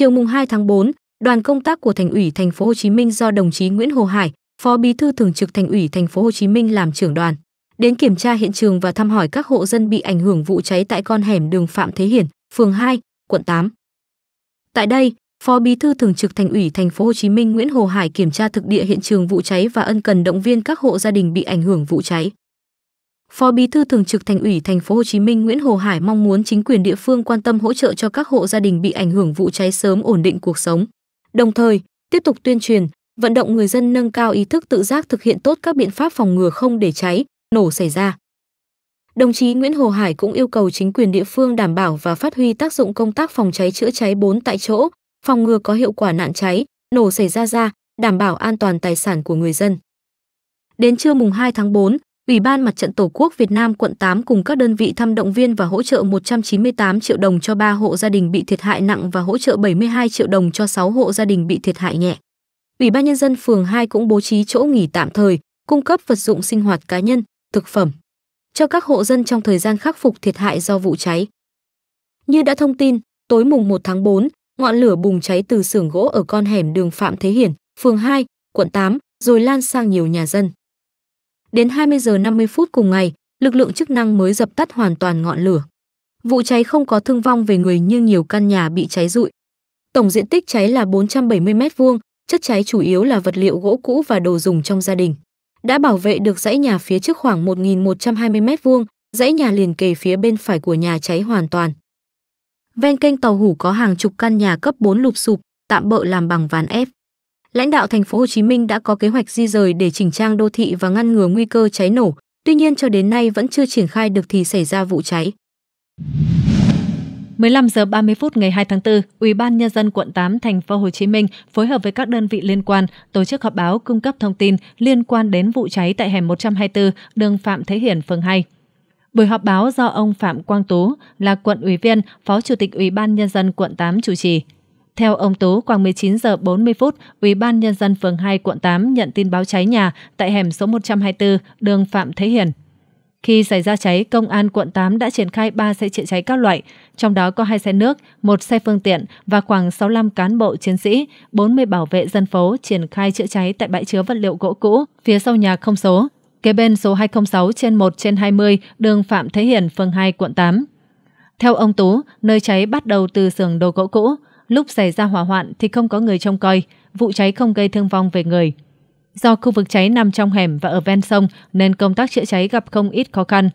Chiều mùng 2 tháng 4, đoàn công tác của Thành ủy Thành phố Hồ Chí Minh do đồng chí Nguyễn Hồ Hải, Phó Bí thư Thường trực Thành ủy Thành phố Hồ Chí Minh làm trưởng đoàn, đến kiểm tra hiện trường và thăm hỏi các hộ dân bị ảnh hưởng vụ cháy tại con hẻm đường Phạm Thế Hiển, phường 2, quận 8. Tại đây, Phó Bí thư Thường trực Thành ủy Thành phố Hồ Chí Minh Nguyễn Hồ Hải kiểm tra thực địa hiện trường vụ cháy và ân cần động viên các hộ gia đình bị ảnh hưởng vụ cháy. Phó Bí thư Thường trực Thành ủy Thành phố Hồ Chí Minh Nguyễn Hồ Hải mong muốn chính quyền địa phương quan tâm hỗ trợ cho các hộ gia đình bị ảnh hưởng vụ cháy sớm ổn định cuộc sống. Đồng thời, tiếp tục tuyên truyền, vận động người dân nâng cao ý thức tự giác thực hiện tốt các biện pháp phòng ngừa không để cháy, nổ xảy ra. Đồng chí Nguyễn Hồ Hải cũng yêu cầu chính quyền địa phương đảm bảo và phát huy tác dụng công tác phòng cháy chữa cháy 4 tại chỗ, phòng ngừa có hiệu quả nạn cháy, nổ xảy ra ra, đảm bảo an toàn tài sản của người dân. Đến trưa mùng 2 tháng 4, Ủy ban Mặt trận Tổ quốc Việt Nam quận 8 cùng các đơn vị thăm động viên và hỗ trợ 198 triệu đồng cho 3 hộ gia đình bị thiệt hại nặng và hỗ trợ 72 triệu đồng cho 6 hộ gia đình bị thiệt hại nhẹ. Ủy ban nhân dân phường 2 cũng bố trí chỗ nghỉ tạm thời, cung cấp vật dụng sinh hoạt cá nhân, thực phẩm cho các hộ dân trong thời gian khắc phục thiệt hại do vụ cháy. Như đã thông tin, tối mùng 1 tháng 4, ngọn lửa bùng cháy từ xưởng gỗ ở con hẻm đường Phạm Thế Hiển, phường 2, quận 8, rồi lan sang nhiều nhà dân đến 20 giờ 50 phút cùng ngày, lực lượng chức năng mới dập tắt hoàn toàn ngọn lửa. Vụ cháy không có thương vong về người nhưng nhiều căn nhà bị cháy rụi. Tổng diện tích cháy là 470 m2, chất cháy chủ yếu là vật liệu gỗ cũ và đồ dùng trong gia đình. Đã bảo vệ được dãy nhà phía trước khoảng 1120 m2, dãy nhà liền kề phía bên phải của nhà cháy hoàn toàn. Ven kênh tàu hủ có hàng chục căn nhà cấp 4 lụp sụp, tạm bợ làm bằng ván ép lãnh đạo thành phố Hồ Chí Minh đã có kế hoạch di rời để chỉnh trang đô thị và ngăn ngừa nguy cơ cháy nổ, tuy nhiên cho đến nay vẫn chưa triển khai được thì xảy ra vụ cháy. 15 giờ 30 phút ngày 2 tháng 4, Ủy ban nhân dân quận 8 thành phố Hồ Chí Minh phối hợp với các đơn vị liên quan tổ chức họp báo cung cấp thông tin liên quan đến vụ cháy tại hẻm 124 đường Phạm Thế Hiển phường 2. Buổi họp báo do ông Phạm Quang Tú là quận ủy viên, Phó Chủ tịch Ủy ban nhân dân quận 8 chủ trì. Theo ông Tú, khoảng 19 giờ 40 phút, Ủy ban Nhân dân phường 2 quận 8 nhận tin báo cháy nhà tại hẻm số 124, đường Phạm Thế Hiền. Khi xảy ra cháy, Công an quận 8 đã triển khai 3 xe chữa cháy các loại, trong đó có 2 xe nước, 1 xe phương tiện và khoảng 65 cán bộ chiến sĩ, 40 bảo vệ dân phố triển khai chữa cháy tại bãi chứa vật liệu gỗ cũ phía sau nhà không số, kế bên số 206 trên 1 trên 20 đường Phạm Thế hiền phường 2, quận 8. Theo ông Tú, nơi cháy bắt đầu từ xưởng đồ gỗ cũ, lúc xảy ra hỏa hoạn thì không có người trông coi, vụ cháy không gây thương vong về người. Do khu vực cháy nằm trong hẻm và ở ven sông nên công tác chữa cháy gặp không ít khó khăn.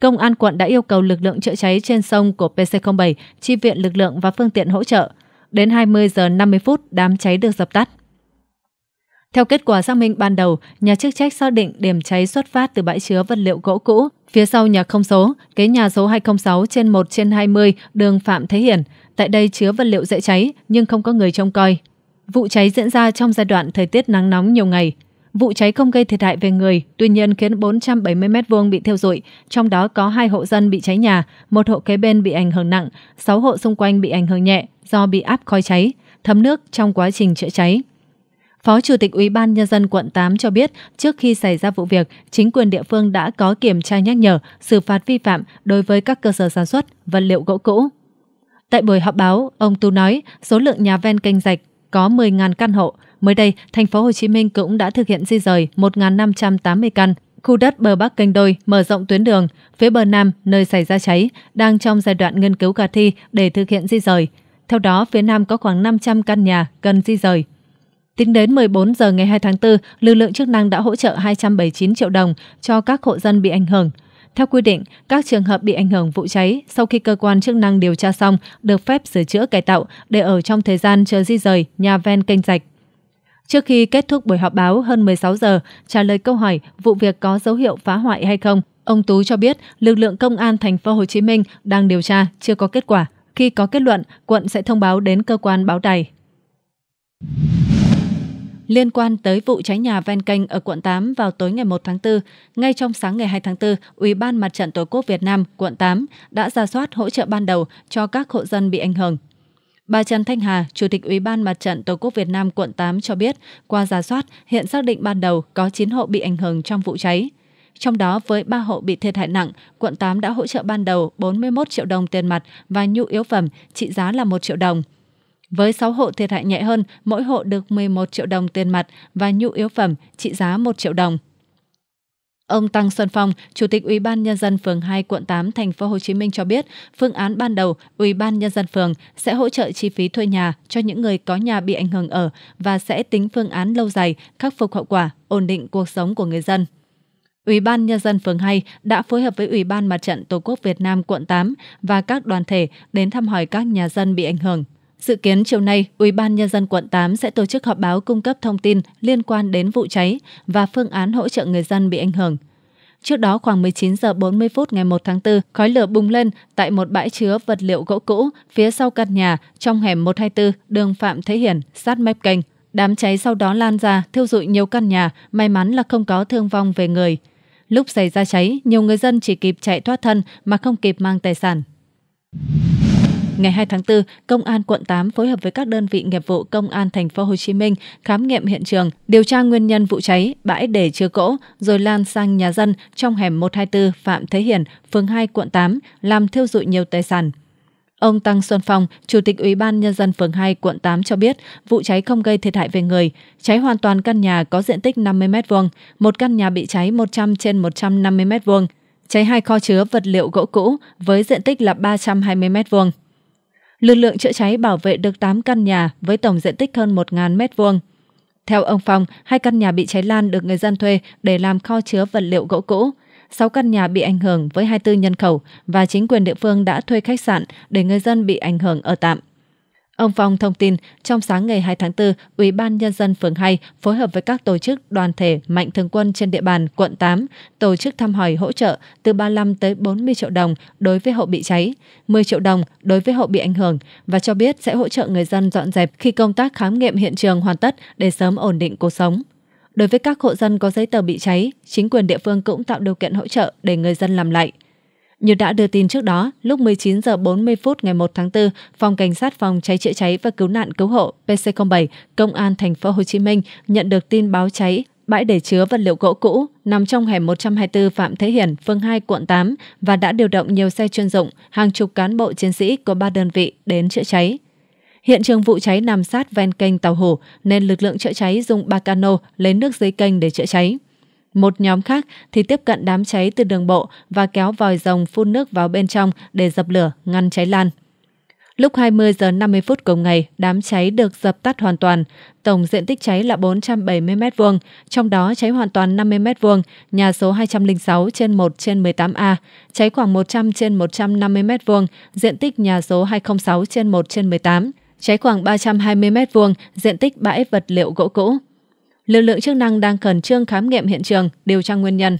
Công an quận đã yêu cầu lực lượng chữa cháy trên sông của PC07 chi viện lực lượng và phương tiện hỗ trợ. Đến 20 giờ 50 phút, đám cháy được dập tắt. Theo kết quả xác minh ban đầu, nhà chức trách xác định điểm cháy xuất phát từ bãi chứa vật liệu gỗ cũ, phía sau nhà không số, kế nhà số 206 trên 1 trên 20 đường Phạm Thế Hiển. Tại đây chứa vật liệu dễ cháy nhưng không có người trông coi. Vụ cháy diễn ra trong giai đoạn thời tiết nắng nóng nhiều ngày. Vụ cháy không gây thiệt hại về người, tuy nhiên khiến 470 m2 bị thiêu rụi, trong đó có hai hộ dân bị cháy nhà, một hộ kế bên bị ảnh hưởng nặng, 6 hộ xung quanh bị ảnh hưởng nhẹ do bị áp khói cháy, thấm nước trong quá trình chữa cháy. Phó Chủ tịch Ủy ban Nhân dân quận 8 cho biết, trước khi xảy ra vụ việc, chính quyền địa phương đã có kiểm tra nhắc nhở, xử phạt vi phạm đối với các cơ sở sản xuất, vật liệu gỗ cũ. Tại buổi họp báo, ông Tu nói số lượng nhà ven kênh rạch có 10.000 căn hộ. Mới đây, thành phố Hồ Chí Minh cũng đã thực hiện di rời 1.580 căn. Khu đất bờ Bắc kênh đôi mở rộng tuyến đường, phía bờ Nam nơi xảy ra cháy đang trong giai đoạn nghiên cứu khả thi để thực hiện di rời. Theo đó, phía Nam có khoảng 500 căn nhà cần di rời. Tính đến 14 giờ ngày 2 tháng 4, lực lượng chức năng đã hỗ trợ 279 triệu đồng cho các hộ dân bị ảnh hưởng. Theo quy định, các trường hợp bị ảnh hưởng vụ cháy sau khi cơ quan chức năng điều tra xong được phép sửa chữa cải tạo để ở trong thời gian chờ di rời nhà ven kênh rạch. Trước khi kết thúc buổi họp báo hơn 16 giờ, trả lời câu hỏi vụ việc có dấu hiệu phá hoại hay không, ông Tú cho biết lực lượng công an thành phố Hồ Chí Minh đang điều tra chưa có kết quả. Khi có kết luận, quận sẽ thông báo đến cơ quan báo đài liên quan tới vụ cháy nhà ven kênh ở quận 8 vào tối ngày 1 tháng 4, ngay trong sáng ngày 2 tháng 4, Ủy ban Mặt trận Tổ quốc Việt Nam quận 8 đã ra soát hỗ trợ ban đầu cho các hộ dân bị ảnh hưởng. Bà Trần Thanh Hà, Chủ tịch Ủy ban Mặt trận Tổ quốc Việt Nam quận 8 cho biết, qua giả soát, hiện xác định ban đầu có 9 hộ bị ảnh hưởng trong vụ cháy. Trong đó, với 3 hộ bị thiệt hại nặng, quận 8 đã hỗ trợ ban đầu 41 triệu đồng tiền mặt và nhu yếu phẩm trị giá là 1 triệu đồng – với 6 hộ thiệt hại nhẹ hơn, mỗi hộ được 11 triệu đồng tiền mặt và nhu yếu phẩm trị giá 1 triệu đồng. Ông Tăng Xuân Phong, Chủ tịch Ủy ban nhân dân phường 2 quận 8 thành phố Hồ Chí Minh cho biết, phương án ban đầu Ủy ban nhân dân phường sẽ hỗ trợ chi phí thuê nhà cho những người có nhà bị ảnh hưởng ở và sẽ tính phương án lâu dài khắc phục hậu quả, ổn định cuộc sống của người dân. Ủy ban nhân dân phường 2 đã phối hợp với Ủy ban Mặt trận Tổ quốc Việt Nam quận 8 và các đoàn thể đến thăm hỏi các nhà dân bị ảnh hưởng. Dự kiến chiều nay, Ủy ban nhân dân quận 8 sẽ tổ chức họp báo cung cấp thông tin liên quan đến vụ cháy và phương án hỗ trợ người dân bị ảnh hưởng. Trước đó khoảng 19 giờ 40 phút ngày 1 tháng 4, khói lửa bùng lên tại một bãi chứa vật liệu gỗ cũ phía sau căn nhà trong hẻm 124 đường Phạm Thế Hiển, sát mép kênh. Đám cháy sau đó lan ra, thiêu rụi nhiều căn nhà, may mắn là không có thương vong về người. Lúc xảy ra cháy, nhiều người dân chỉ kịp chạy thoát thân mà không kịp mang tài sản. Ngày 2 tháng 4, Công an quận 8 phối hợp với các đơn vị nghiệp vụ Công an thành phố Hồ Chí Minh khám nghiệm hiện trường, điều tra nguyên nhân vụ cháy bãi để chứa gỗ rồi lan sang nhà dân trong hẻm 124 Phạm Thế Hiển, phường 2 quận 8, làm thiêu dụi nhiều tài sản. Ông Tăng Xuân Phong, Chủ tịch Ủy ban Nhân dân phường 2, quận 8 cho biết vụ cháy không gây thiệt hại về người. Cháy hoàn toàn căn nhà có diện tích 50m2, một căn nhà bị cháy 100 trên 150m2, cháy hai kho chứa vật liệu gỗ cũ với diện tích là 320m2. Lực lượng chữa cháy bảo vệ được 8 căn nhà với tổng diện tích hơn 1.000 m2. Theo ông Phong, hai căn nhà bị cháy lan được người dân thuê để làm kho chứa vật liệu gỗ cũ. 6 căn nhà bị ảnh hưởng với 24 nhân khẩu và chính quyền địa phương đã thuê khách sạn để người dân bị ảnh hưởng ở tạm. Ông Phong thông tin, trong sáng ngày 2 tháng 4, Ủy ban Nhân dân phường 2 phối hợp với các tổ chức đoàn thể mạnh thường quân trên địa bàn quận 8 tổ chức thăm hỏi hỗ trợ từ 35 tới 40 triệu đồng đối với hộ bị cháy, 10 triệu đồng đối với hộ bị ảnh hưởng và cho biết sẽ hỗ trợ người dân dọn dẹp khi công tác khám nghiệm hiện trường hoàn tất để sớm ổn định cuộc sống. Đối với các hộ dân có giấy tờ bị cháy, chính quyền địa phương cũng tạo điều kiện hỗ trợ để người dân làm lại. Như đã đưa tin trước đó, lúc 19 giờ 40 phút ngày 1 tháng 4, Phòng Cảnh sát phòng cháy chữa cháy và cứu nạn cứu hộ PC07, Công an thành phố Hồ Chí Minh nhận được tin báo cháy bãi để chứa vật liệu gỗ cũ nằm trong hẻm 124 Phạm Thế Hiển, phường 2, quận 8 và đã điều động nhiều xe chuyên dụng, hàng chục cán bộ chiến sĩ của ba đơn vị đến chữa cháy. Hiện trường vụ cháy nằm sát ven kênh Tàu Hủ nên lực lượng chữa cháy dùng ba cano lấy nước dưới kênh để chữa cháy. Một nhóm khác thì tiếp cận đám cháy từ đường bộ và kéo vòi rồng phun nước vào bên trong để dập lửa, ngăn cháy lan. Lúc 20 giờ 50 phút cùng ngày, đám cháy được dập tắt hoàn toàn. Tổng diện tích cháy là 470 m2, trong đó cháy hoàn toàn 50 m2, nhà số 206 trên 1 trên 18A, cháy khoảng 100 trên 150 m2, diện tích nhà số 206 trên 1 trên 18, cháy khoảng 320 m2, diện tích bãi vật liệu gỗ cũ lực lượng chức năng đang khẩn trương khám nghiệm hiện trường, điều tra nguyên nhân.